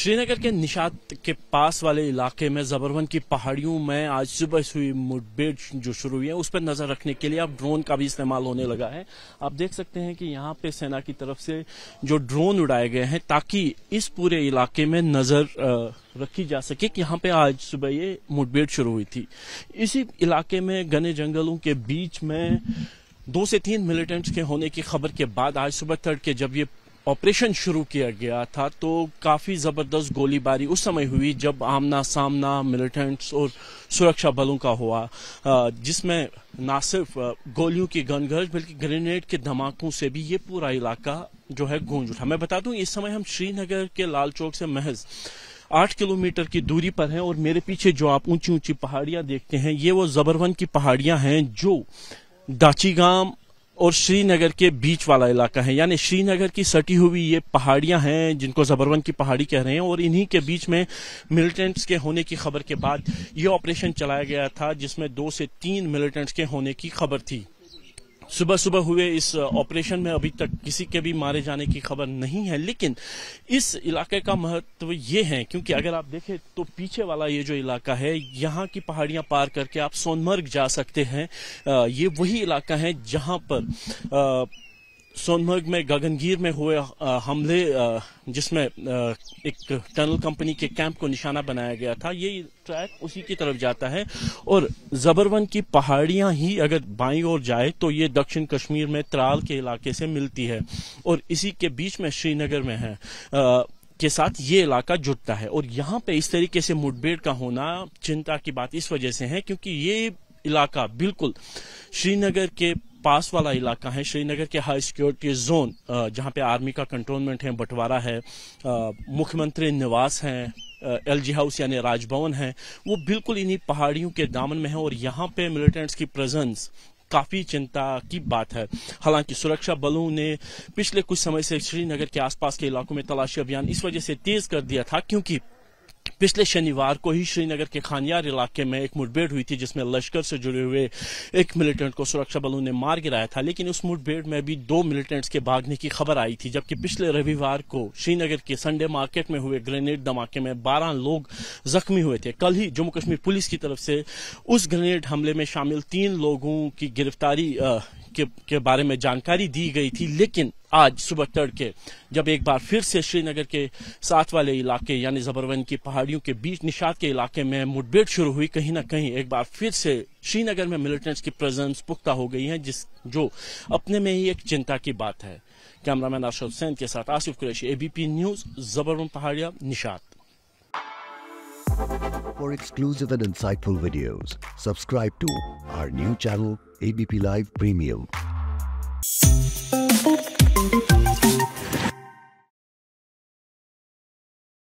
श्रीनगर के निशात के पास वाले इलाके में जबरवन की पहाड़ियों में आज सुबह से हुई मुठभेड़ जो शुरू हुई है उस पर नजर रखने के लिए अब ड्रोन का भी इस्तेमाल होने लगा है आप देख सकते हैं कि यहाँ पे सेना की तरफ से जो ड्रोन उड़ाए गए हैं ताकि इस पूरे इलाके में नजर रखी जा सके कि यहाँ पे आज सुबह ये मुठभेड़ शुरू हुई थी इसी इलाके में घने जंगलों के बीच में दो से तीन मिलिटेंट्स के होने की खबर के बाद आज सुबह तड़के जब ये ऑपरेशन शुरू किया गया था तो काफ़ी ज़बरदस्त गोलीबारी उस समय हुई जब आमना सामना मिलिटेंट्स और सुरक्षा बलों का हुआ जिसमें न सिर्फ गोलियों की गनगर्ज बल्कि ग्रेनेड के धमाकों से भी ये पूरा इलाका जो है गूंज उठा मैं बता दूं इस समय हम श्रीनगर के लाल चौक से महज आठ किलोमीटर की दूरी पर हैं और मेरे पीछे जो आप ऊंची ऊंची पहाड़ियां देखते हैं ये वो जबरवन की पहाड़ियां हैं जो दाचीगाम और श्रीनगर के बीच वाला इलाका है यानी श्रीनगर की सटी हुई ये पहाड़ियां हैं जिनको जबरवन की पहाड़ी कह रहे हैं और इन्हीं के बीच में मिलिटेंट्स के होने की खबर के बाद ये ऑपरेशन चलाया गया था जिसमें दो से तीन मिलिटेंट्स के होने की खबर थी सुबह सुबह हुए इस ऑपरेशन में अभी तक किसी के भी मारे जाने की खबर नहीं है लेकिन इस इलाके का महत्व ये है क्योंकि अगर आप देखें तो पीछे वाला ये जो इलाका है यहाँ की पहाड़ियां पार करके आप सोनमर्ग जा सकते हैं ये वही इलाका है जहां पर आ, सोनमर्ग में गगनगीर में हुए हमले जिसमें एक टनल कंपनी के कैंप को निशाना बनाया गया था ये ट्रैक उसी की तरफ जाता है और जबरवन की पहाड़ियां ही अगर बाई ओर जाए तो ये दक्षिण कश्मीर में त्राल के इलाके से मिलती है और इसी के बीच में श्रीनगर में है आ, के साथ ये इलाका जुटता है और यहाँ पे इस तरीके से मुठभेड़ का होना चिंता की बात इस वजह से है क्योंकि ये इलाका बिल्कुल श्रीनगर के पास वाला इलाका है श्रीनगर के हाई सिक्योरिटी जोन जहां पे आर्मी का कंट्रोलमेंट है बंटवारा है मुख्यमंत्री निवास है एल जी हाउस यानी राजभवन है वो बिल्कुल इन्हीं पहाड़ियों के दामन में है और यहाँ पे मिलिटेंट्स की प्रेजेंस काफी चिंता की बात है हालांकि सुरक्षा बलों ने पिछले कुछ समय से श्रीनगर के आसपास के इलाकों में तलाशी अभियान इस वजह से तेज कर दिया था क्योंकि पिछले शनिवार को ही श्रीनगर के खानियार इलाके में एक मुठभेड़ हुई थी जिसमें लश्कर से जुड़े हुए एक मिलिटेंट को सुरक्षा बलों ने मार गिराया था लेकिन उस मुठभेड़ में भी दो मिलिटेंट्स के भागने की खबर आई थी जबकि पिछले रविवार को श्रीनगर के संडे मार्केट में हुए ग्रेनेड धमाके में बारह लोग जख्मी हुए थे कल ही जम्मू कश्मीर पुलिस की तरफ से उस ग्रेनेड हमले में शामिल तीन लोगों की गिरफ्तारी के, के बारे में जानकारी दी गई थी लेकिन आज सुबह तड़के जब एक बार फिर से श्रीनगर के साथ वाले इलाके यानी जबरवन की पहाड़ियों के बीच निशात के इलाके में मुठभेड़ शुरू हुई कहीं ना कहीं एक बार फिर से श्रीनगर में मिलिटेंट्स की प्रेजेंस पुख्ता हो गई है जिस जो अपने में ही एक चिंता की बात है कैमरामैन अरशद हुसैन के साथ आसिफ कुरैशी एबीपी न्यूज जबरवन Paharia Nishat For exclusive and insightful videos, subscribe to our new channel ABP Live Premium.